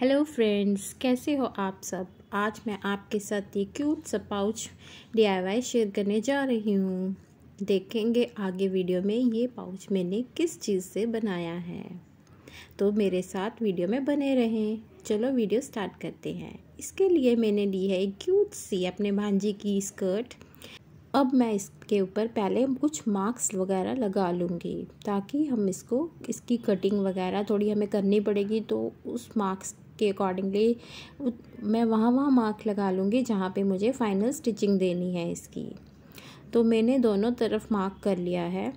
hello friends कैसे हो आप सब आज मैं आपके साथ ये क्यूट सा पाउच डी शेयर करने जा रही हूँ देखेंगे आगे वीडियो में ये पाउच मैंने किस चीज़ से बनाया है तो मेरे साथ वीडियो में बने रहें चलो वीडियो स्टार्ट करते हैं इसके लिए मैंने ली है एक क्यूट सी अपने भांजी की स्कर्ट अब मैं इसके ऊपर पहले कुछ मार्क्स वगैरह लगा लूँगी ताकि हम इसको इसकी कटिंग वगैरह थोड़ी हमें करनी पड़ेगी तो उस मार्क्स के अकॉर्डिंगली मैं वहाँ वहाँ मार्क लगा लूँगी जहाँ पे मुझे फाइनल स्टिचिंग देनी है इसकी तो मैंने दोनों तरफ मार्क कर लिया है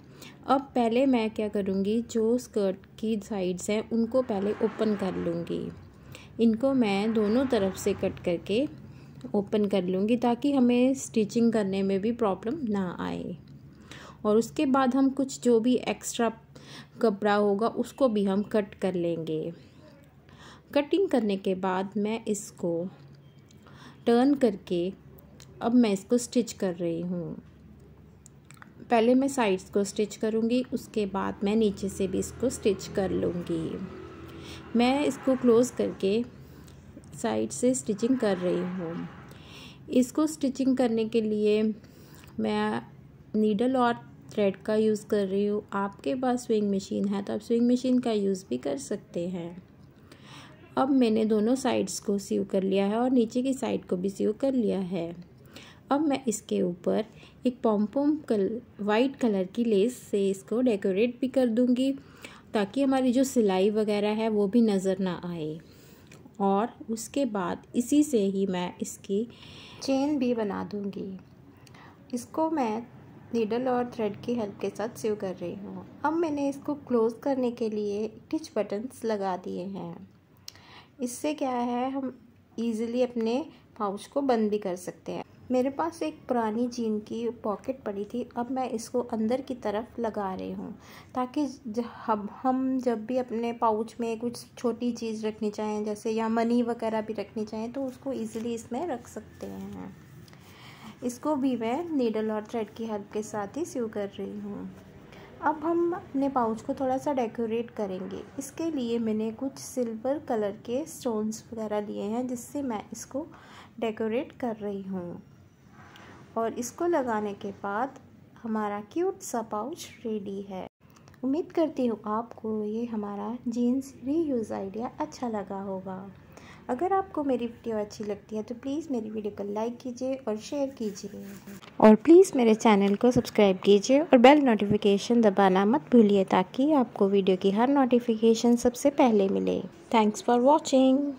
अब पहले मैं क्या करूँगी जो स्कर्ट की साइड्स हैं उनको पहले ओपन कर लूँगी इनको मैं दोनों तरफ से कट करके ओपन कर लूँगी ताकि हमें स्टिचिंग करने में भी प्रॉब्लम ना आए और उसके बाद हम कुछ जो भी एक्स्ट्रा कपड़ा होगा उसको भी हम कट कर लेंगे कटिंग करने के बाद मैं इसको टर्न करके अब मैं इसको स्टिच कर रही हूँ पहले मैं साइड्स को स्टिच करूँगी उसके बाद मैं नीचे से भी इसको स्टिच कर लूँगी मैं इसको क्लोज़ करके साइड से स्टिचिंग कर रही हूँ इसको स्टिचिंग करने के लिए मैं नीडल और थ्रेड का यूज़ कर रही हूँ आपके पास स्विंग मशीन है तो आप स्विंग मशीन का यूज़ भी कर सकते हैं अब मैंने दोनों साइड्स को सीव कर लिया है और नीचे की साइड को भी सीव कर लिया है अब मैं इसके ऊपर एक पॉम्पोम कल वाइट कलर की लेस से इसको डेकोरेट भी कर दूँगी ताकि हमारी जो सिलाई वगैरह है वो भी नज़र ना आए और उसके बाद इसी से ही मैं इसकी चेन भी बना दूँगी इसको मैं नीडल और थ्रेड की हेल्प के साथ सीव कर रही हूँ अब मैंने इसको क्लोज़ करने के लिए टिच बटन्स लगा दिए हैं इससे क्या है हम इजीली अपने पाउच को बंद भी कर सकते हैं मेरे पास एक पुरानी जीन की पॉकेट पड़ी थी अब मैं इसको अंदर की तरफ लगा रही हूँ ताकि हम हम जब भी अपने पाउच में कुछ छोटी चीज़ रखनी चाहें जैसे या मनी वगैरह भी रखनी चाहें तो उसको ईजिली इसमें रख सकते हैं इसको भी मैं नीडल और थ्रेड की हेल्प के साथ ही सीव कर रही हूँ अब हम अपने पाउच को थोड़ा सा डेकोरेट करेंगे इसके लिए मैंने कुछ सिल्वर कलर के स्टोन्स वगैरह लिए हैं जिससे मैं इसको डेकोरेट कर रही हूँ और इसको लगाने के बाद हमारा क्यूट सा पाउच रेडी है उम्मीद करती हूँ आपको ये हमारा जीन्स रीयूज़ आइडिया अच्छा लगा होगा अगर आपको मेरी वीडियो अच्छी लगती है तो प्लीज़ मेरी वीडियो को लाइक कीजिए और शेयर कीजिए और प्लीज़ मेरे चैनल को सब्सक्राइब कीजिए और बेल नोटिफिकेशन दबाना मत भूलिए ताकि आपको वीडियो की हर नोटिफिकेशन सबसे पहले मिले थैंक्स फॉर वॉचिंग